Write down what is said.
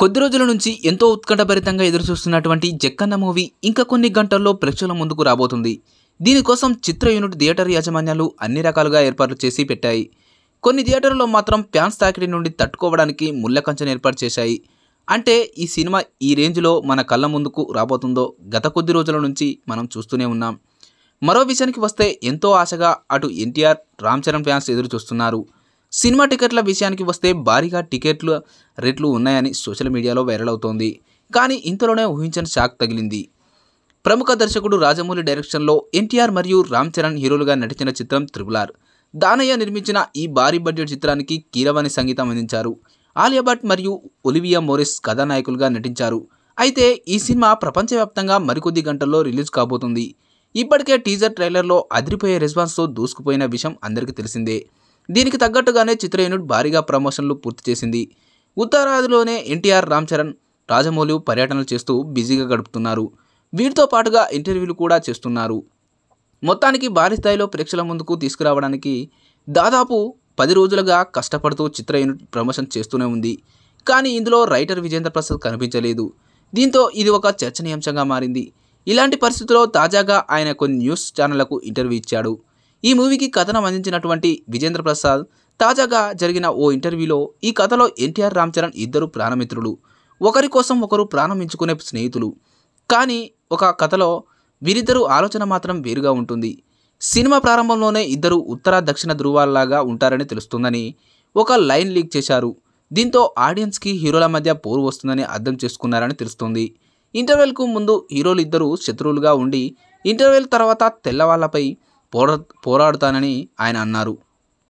కొద్ది రోజుల నుంచి ఎంతో ఉత్కంఠభరితంగా ఎదురుచూస్తున్నటువంటి జక్కన్న మూవీ ఇంకా కొన్ని గంటల్లో ప్రేక్షకుల ముందుకు రాబోతుంది దీనికోసం చిత్ర యూనిట్ థియేటర్ యాజమాన్యాలు అన్ని రకాలుగా ఏర్పాట్లు చేసి పెట్టాయి కొన్ని థియేటర్లో మాత్రం ఫ్యాన్స్ తాకిడి నుండి తట్టుకోవడానికి ముళ్ళ ఏర్పాటు చేశాయి అంటే ఈ సినిమా ఈ రేంజ్లో మన కళ్ళ ముందుకు రాబోతుందో గత కొద్ది రోజుల నుంచి మనం చూస్తూనే ఉన్నాం మరో విషయానికి వస్తే ఎంతో ఆశగా అటు ఎన్టీఆర్ రామ్ చరణ్ ఫ్యాన్స్ ఎదురు చూస్తున్నారు సినిమా టికెట్ల విషయానికి వస్తే భారీగా టికెట్లు రేట్లు ఉన్నాయని సోషల్ మీడియాలో వైరల్ అవుతోంది కానీ ఇంతలోనే ఊహించని షాక్ తగిలింది ప్రముఖ దర్శకుడు రాజమౌళి డైరెక్షన్లో ఎన్టీఆర్ మరియు రామ్ చరణ్ హీరోలుగా నటించిన చిత్రం త్రిపులార్ దానయ్య నిర్మించిన ఈ భారీ బడ్జెట్ చిత్రానికి కీరవాణి సంగీతం అందించారు ఆలియా భట్ మరియు ఒలివియా మోరిస్ కథానాయకులుగా నటించారు అయితే ఈ సినిమా ప్రపంచవ్యాప్తంగా మరికొద్ది గంటల్లో రిలీజ్ కాబోతుంది ఇప్పటికే టీజర్ ట్రైలర్లో అదిరిపోయే రెస్పాన్స్తో దూసుకుపోయిన విషయం అందరికీ తెలిసిందే దీనికి తగ్గట్టుగానే యూనిట్ భారీగా ప్రమోషన్లు పూర్తి చేసింది ఉత్తరాదిలోనే ఎన్టీఆర్ రామ్ చరణ్ రాజమౌళి పర్యటనలు చేస్తూ బిజీగా గడుపుతున్నారు వీటితో పాటుగా ఇంటర్వ్యూలు కూడా చేస్తున్నారు మొత్తానికి భారీ స్థాయిలో ప్రేక్షకుల ముందుకు తీసుకురావడానికి దాదాపు పది రోజులుగా కష్టపడుతూ చిత్ర యూనిట్ ప్రమోషన్ చేస్తూనే ఉంది కానీ ఇందులో రైటర్ విజేంద్ర ప్రసాద్ కనిపించలేదు దీంతో ఇది ఒక చర్చనీయాంశంగా మారింది ఇలాంటి పరిస్థితుల్లో తాజాగా ఆయన కొన్ని న్యూస్ ఛానళ్లకు ఇంటర్వ్యూ ఇచ్చాడు ఈ మూవీకి కథనం అందించినటువంటి విజేంద్ర ప్రసాద్ తాజాగా జరిగిన ఓ ఇంటర్వ్యూలో ఈ కథలో ఎన్టీఆర్ రామ్ చరణ్ ఇద్దరు ప్రాణమిత్రులు ఒకరి కోసం ఒకరు ప్రారంభించుకునే స్నేహితులు కానీ ఒక కథలో వీరిద్దరూ ఆలోచన మాత్రం వేరుగా ఉంటుంది సినిమా ప్రారంభంలోనే ఇద్దరు ఉత్తర దక్షిణ ధృవాల్లాగా ఉంటారని తెలుస్తుందని ఒక లైన్ లీక్ చేశారు దీంతో ఆడియన్స్కి హీరోల మధ్య పోరు వస్తుందని అర్థం చేసుకున్నారని తెలుస్తుంది ఇంటర్వెల్కు ముందు హీరోలు ఇద్దరు శత్రువులుగా ఉండి ఇంటర్వెల్ తర్వాత తెల్లవాళ్లపై పోరా పోరాడుతానని ఆయన అన్నారు